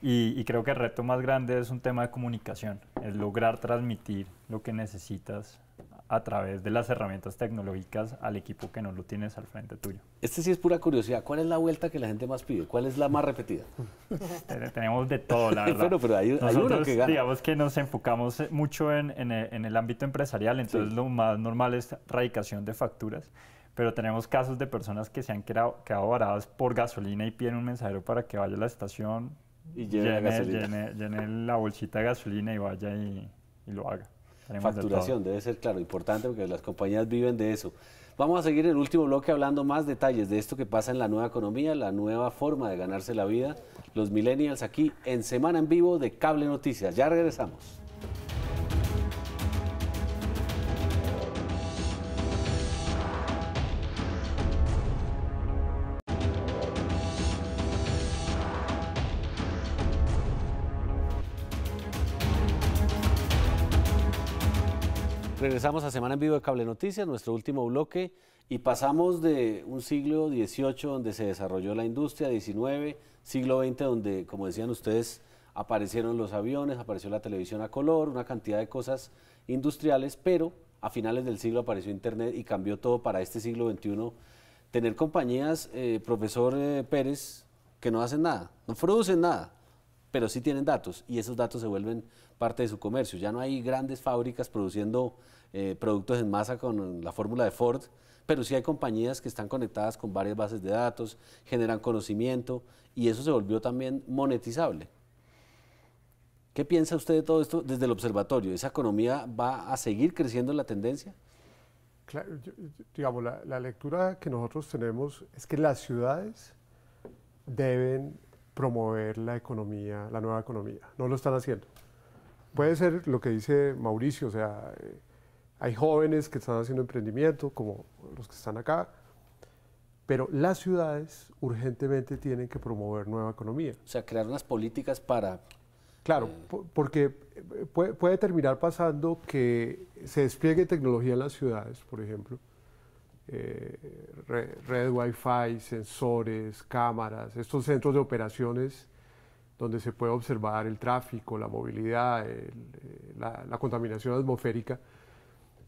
y creo que el reto más grande es un tema de comunicación, es lograr transmitir lo que necesitas a través de las herramientas tecnológicas al equipo que no lo tienes al frente tuyo. Este sí es pura curiosidad. ¿Cuál es la vuelta que la gente más pide? ¿Cuál es la más repetida? Tenemos de todo, la verdad. pero, pero hay, Nosotros, que gana. Digamos que nos enfocamos eh, mucho en, e, en, el, ámbito empresarial, entonces lo más normal es radicación de facturas pero tenemos casos de personas que se han quedado, quedado, varadas por gasolina y piden un mensajero para que vaya a la estación, y llene, la, bolsita de gasolina y vaya y lo haga facturación, debe ser claro, importante porque las compañías viven de eso. Vamos a seguir el último bloque hablando más detalles de esto que pasa en la nueva economía, la nueva forma de ganarse la vida, los millennials aquí en Semana en Vivo de Cable Noticias. Ya regresamos. Regresamos a Semana en Vivo de Cable Noticias, nuestro último bloque, y pasamos de un siglo XVIII donde se desarrolló la industria, XIX, siglo XX donde, como decían ustedes, aparecieron los aviones, apareció la televisión a color, una cantidad de cosas industriales, pero a finales del siglo apareció Internet y cambió todo para este siglo XXI. Tener compañías, eh, profesor eh, Pérez, que no hacen nada, no producen nada pero sí tienen datos y esos datos se vuelven parte de su comercio. Ya no hay grandes fábricas produciendo eh, productos en masa con la fórmula de Ford, pero sí hay compañías que están conectadas con varias bases de datos, generan conocimiento y eso se volvió también monetizable. ¿Qué piensa usted de todo esto desde el observatorio? ¿Esa economía va a seguir creciendo en la tendencia? digamos, la, la lectura que nosotros tenemos es que las ciudades deben promover la economía, la nueva economía. No lo están haciendo. Puede ser lo que dice Mauricio, o sea, eh, hay jóvenes que están haciendo emprendimiento, como los que están acá, pero las ciudades urgentemente tienen que promover nueva economía. O sea, crear unas políticas para... Claro, eh, porque eh, puede terminar pasando que se despliegue tecnología en las ciudades, por ejemplo, eh, red Wi-Fi, sensores, cámaras, estos centros de operaciones donde se puede observar el tráfico, la movilidad, eh, la, contaminación atmosférica.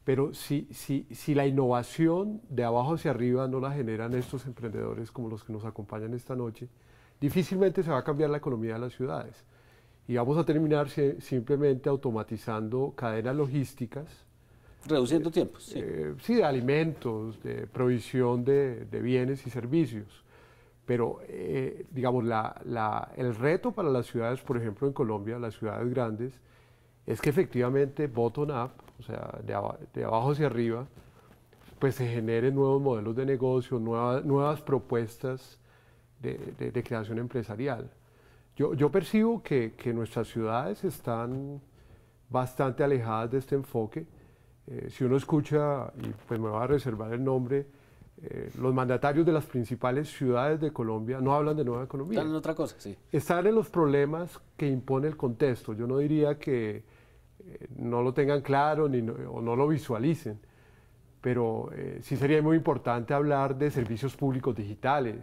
Pero si, si, si la innovación de abajo hacia arriba no la generan estos emprendedores como los que nos acompañan esta noche, difícilmente se va a cambiar la economía de las ciudades. Y vamos a terminar simplemente automatizando cadenas logísticas Reduciendo eh, tiempos. Sí. Eh, sí. de alimentos, de provisión de, bienes y servicios. Pero, eh, digamos, el reto para las ciudades, por ejemplo, en Colombia, las ciudades grandes, es que efectivamente bottom-up, o sea, de, abajo hacia arriba, pues se generen nuevos modelos de negocio, nuevas propuestas de, de, creación empresarial. Yo, yo percibo que, nuestras ciudades están bastante alejadas de este enfoque eh, si uno escucha, y pues me va a reservar el nombre, eh, los mandatarios de las principales ciudades de Colombia no hablan de nueva economía. Están en otra cosa, sí. Están en los problemas que impone el contexto. Yo no diría que eh, no lo tengan claro o no lo visualicen, pero sí sería muy importante hablar de servicios públicos digitales,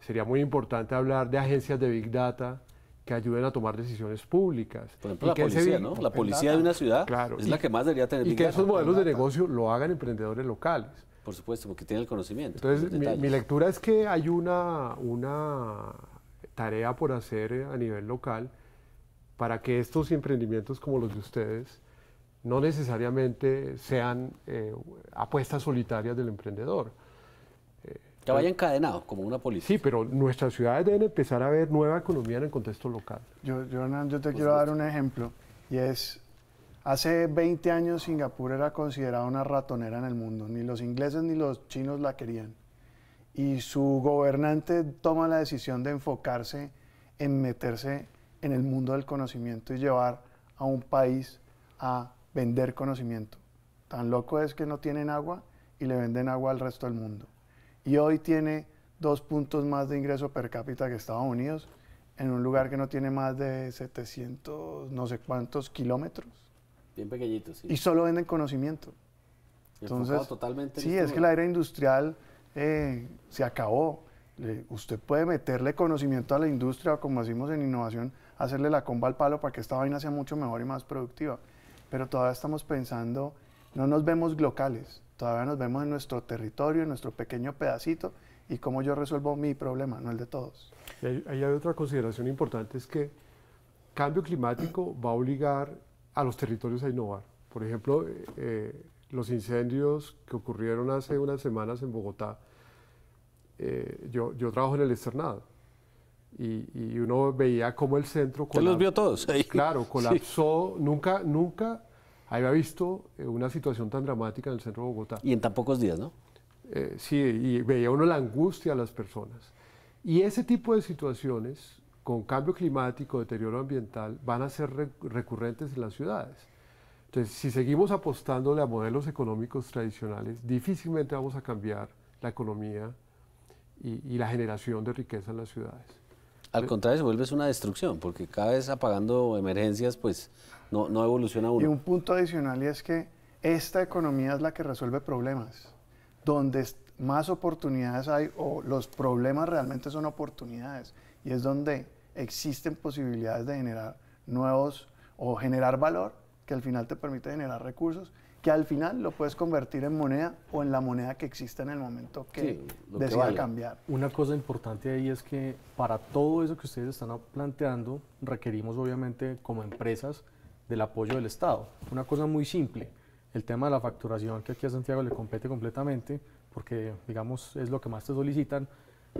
sería muy importante hablar de agencias de Big Data, que ayuden a tomar decisiones públicas. Por ejemplo, la policía, ¿no? La policía de una ciudad es la que más debería tener. Y que esos modelos de negocio lo hagan emprendedores locales. Por supuesto, porque tienen el conocimiento. Entonces, mi, lectura es que hay una, una tarea por hacer a nivel local para que estos emprendimientos como los de ustedes no necesariamente sean eh, apuestas solitarias del emprendedor, vaya encadenado, como una policía. Sí, pero nuestras ciudades deben empezar a ver nueva economía en el contexto local. Yo, te quiero dar un ejemplo, y es, hace 20 años Singapur era considerada una ratonera en el mundo, ni los ingleses ni los chinos la querían, y su gobernante toma la decisión de enfocarse en meterse en el mundo del conocimiento y llevar a un país a vender conocimiento. Tan loco es que no tienen agua y le venden agua al resto del mundo y hoy tiene dos puntos más de ingreso per cápita que Estados Unidos, en un lugar que no tiene más de 700, no sé cuántos kilómetros. Bien pequeñitos, sí. Y solo venden conocimiento. Entonces, totalmente sí, es que la era industrial eh, se acabó. usted puede meterle conocimiento a la industria, como decimos en innovación, hacerle la comba al palo para que esta vaina sea mucho mejor y más productiva. Pero todavía estamos pensando, no nos vemos locales. Todavía nos vemos en nuestro territorio, en nuestro pequeño pedacito y cómo yo resuelvo mi problema, no el de todos. Y hay, hay otra consideración importante, es que cambio climático va a obligar a los territorios a innovar. Por ejemplo, eh, eh, los incendios que ocurrieron hace unas semanas en Bogotá, eh, yo, yo, trabajo en el externado y, y uno veía cómo el centro... Colapsó, los vio todos ahí? Claro, colapsó, nunca, nunca había visto eh, una situación tan dramática en el centro de Bogotá. Y en tan pocos días, ¿no? Eh, sí, y veía uno la angustia de las personas. Y ese tipo de situaciones, con cambio climático, deterioro ambiental, van a ser recurrentes en las ciudades. Entonces, si seguimos apostándole a modelos económicos tradicionales, difícilmente vamos a cambiar la economía y la generación de riqueza en las ciudades. Al contrario, se vuelve una destrucción, porque cada vez apagando emergencias, pues no, evoluciona uno. Y un punto adicional es que esta economía es la que resuelve problemas. Donde más oportunidades hay o los problemas realmente son oportunidades y es donde existen posibilidades de generar nuevos o generar valor que al final te permite generar recursos que al final lo puedes convertir en moneda o en la moneda que existe en el momento que sí, cambiar. Una cosa importante ahí es que para todo eso que ustedes están planteando requerimos obviamente como empresas del apoyo del Estado. Una cosa muy simple, el tema de la facturación que aquí a Santiago le compete completamente porque digamos es lo que más te solicitan.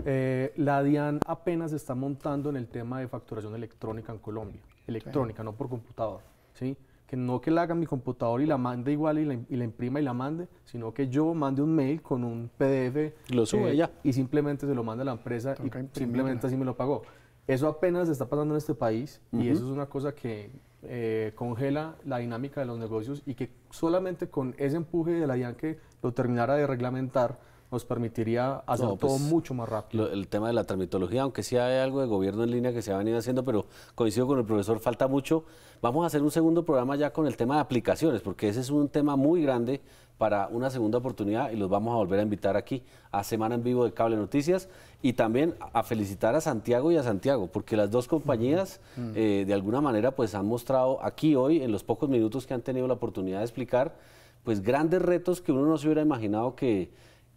Eh, la DIAN apenas está montando en el tema de facturación electrónica en Colombia, electrónica, no por computador, ¿sí? que no que la haga mi computador y la mande igual y la, y la imprima y la mande, sino que yo mande un mail con un PDF. Lo sube eh, Y simplemente se lo manda a la empresa y simplemente así me lo pagó. Eso apenas está pasando en este país y eso es una cosa que eh, congela la dinámica de los negocios y que solamente con ese empuje de la DIAN que lo terminara de reglamentar, nos permitiría hacer todo pues, mucho más rápido. el tema de la tramitología, aunque sí hay algo de gobierno en línea que se ha venido haciendo, pero coincido con el profesor, falta mucho. Vamos a hacer un segundo programa ya con el tema de aplicaciones, porque ese es un tema muy grande para una segunda oportunidad y los vamos a volver a invitar aquí a Semana en Vivo de Cable Noticias y también a felicitar a Santiago y a Santiago, porque las dos compañías mm. eh, de alguna manera pues han mostrado aquí hoy, en los pocos minutos que han tenido la oportunidad de explicar, pues grandes retos que uno no se hubiera imaginado que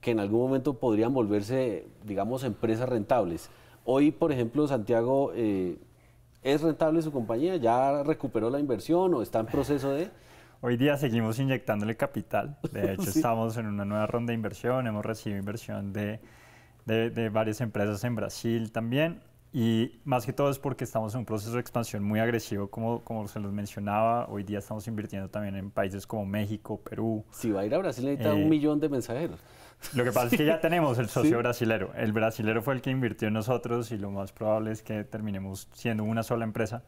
que en algún momento podrían volverse, digamos, empresas rentables. Hoy, por ejemplo, Santiago, eh, ¿es rentable su compañía? ¿Ya recuperó la inversión o está en proceso de...? Hoy día seguimos inyectándole capital. De hecho, estamos en una nueva ronda de inversión. Hemos recibido inversión de, de, varias empresas en Brasil también. Y más que todo es porque estamos en un proceso de expansión muy agresivo, como, como se los mencionaba. Hoy día estamos invirtiendo también en países como México, Perú. Si va a ir a Brasil necesita un eh, millón de mensajeros. Lo que pasa es que ya tenemos el socio brasilero. El brasilero fue el que invirtió en nosotros y lo más probable es que terminemos siendo una sola empresa.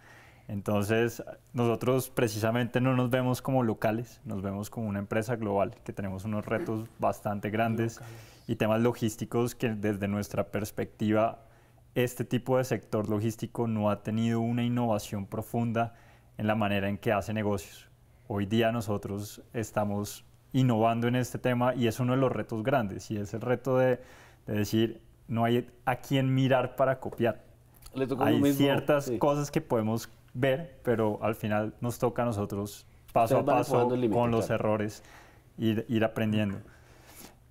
Entonces, nosotros precisamente no nos vemos como locales, nos vemos como una empresa global, que tenemos unos retos bastante grandes y temas logísticos que desde nuestra perspectiva, este tipo de sector logístico no ha tenido una innovación profunda en la manera en que hace negocios. Hoy día nosotros estamos innovando en este tema y es uno de los retos grandes y es el reto de, decir, no hay a quién mirar para copiar. hay ciertas cosas que podemos ver, pero al final nos toca a nosotros paso a paso con los errores ir aprendiendo.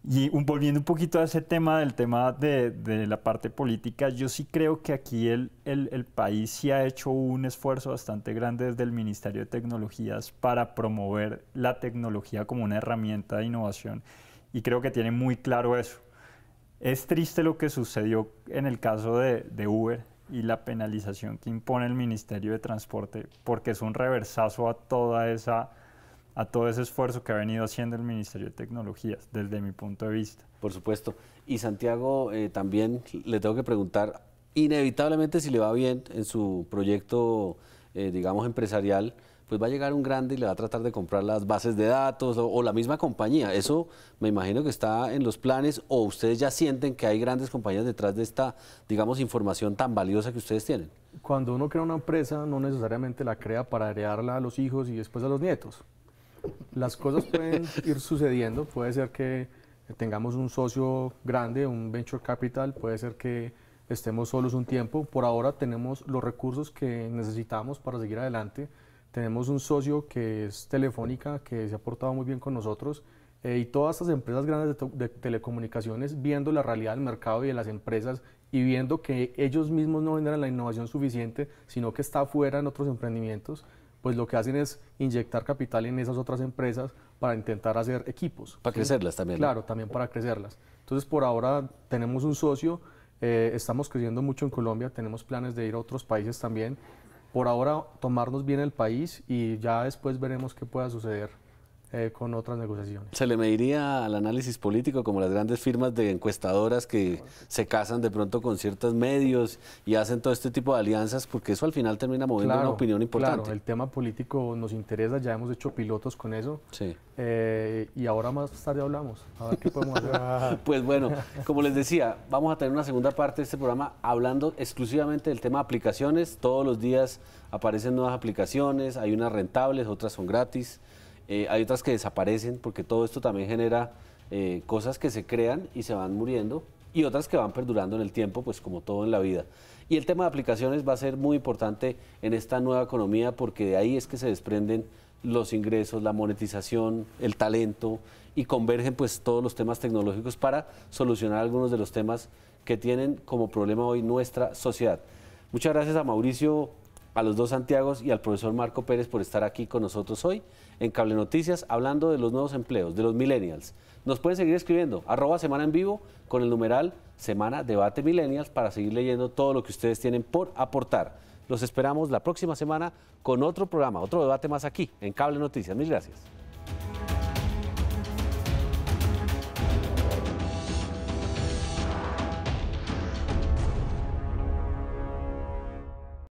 Y volviendo un poquito a ese tema del tema de, de, la parte política, yo sí creo que aquí el, el, el, país sí ha hecho un esfuerzo bastante grande desde el Ministerio de Tecnologías para promover la tecnología como una herramienta de innovación y creo que tiene muy claro eso. Es triste lo que sucedió en el caso de, de Uber y la penalización que impone el Ministerio de Transporte porque es un reversazo a toda esa a todo ese esfuerzo que ha venido haciendo el Ministerio de Tecnologías, desde mi punto de vista. Por supuesto. Y Santiago, eh, también le tengo que preguntar, inevitablemente si le va bien en su proyecto, eh, digamos, empresarial, pues va a llegar un grande y le va a tratar de comprar las bases de datos o, o, la misma compañía. Eso me imagino que está en los planes o ustedes ya sienten que hay grandes compañías detrás de esta, digamos, información tan valiosa que ustedes tienen. Cuando uno crea una empresa, no necesariamente la crea para heredarla a los hijos y después a los nietos las cosas pueden ir sucediendo. Puede ser que tengamos un socio grande, un venture capital, puede ser que estemos solos un tiempo. Por ahora tenemos los recursos que necesitamos para seguir adelante. Tenemos un socio que es Telefónica, que se ha portado muy bien con nosotros. Eh, y todas estas empresas grandes de, de, telecomunicaciones, viendo la realidad del mercado y de las empresas y viendo que ellos mismos no generan la innovación suficiente, sino que está afuera en otros emprendimientos, pues lo que hacen es inyectar capital en esas otras empresas para intentar hacer equipos. Para crecerlas también. Claro, también para crecerlas. Entonces, por ahora tenemos un socio, eh, estamos creciendo mucho en Colombia, tenemos planes de ir a otros países también. Por ahora, tomarnos bien el país y ya después veremos qué pueda suceder eh, con otras negociaciones. ¿Se le mediría al análisis político como las grandes firmas de encuestadoras que se casan de pronto con ciertos medios y hacen todo este tipo de alianzas? Porque eso al final termina moviendo una opinión importante. Claro, el tema político nos interesa, ya hemos hecho pilotos con eso. Sí. Eh, y ahora más tarde hablamos, a ver qué podemos pues bueno, como les decía, vamos a tener una segunda parte de este programa hablando exclusivamente del tema aplicaciones. Todos los días aparecen nuevas aplicaciones, hay unas rentables, otras son gratis. Eh, hay otras que desaparecen porque todo esto también genera eh, cosas que se crean y se van muriendo y otras que van perdurando en el tiempo, pues como todo en la vida. Y el tema de aplicaciones va a ser muy importante en esta nueva economía porque de ahí es que se desprenden los ingresos, la monetización, el talento y convergen pues todos los temas tecnológicos para solucionar algunos de los temas que tienen como problema hoy nuestra sociedad. Muchas gracias a Mauricio a los dos Santiagos y al profesor Marco Pérez por estar aquí con nosotros hoy en Cable Noticias hablando de los nuevos empleos, de los millennials. Nos pueden seguir escribiendo arroba semana en vivo con el numeral Semana Debate Millennials para seguir leyendo todo lo que ustedes tienen por aportar. Los esperamos la próxima semana con otro programa, otro debate más aquí en Cable Noticias. Mil gracias.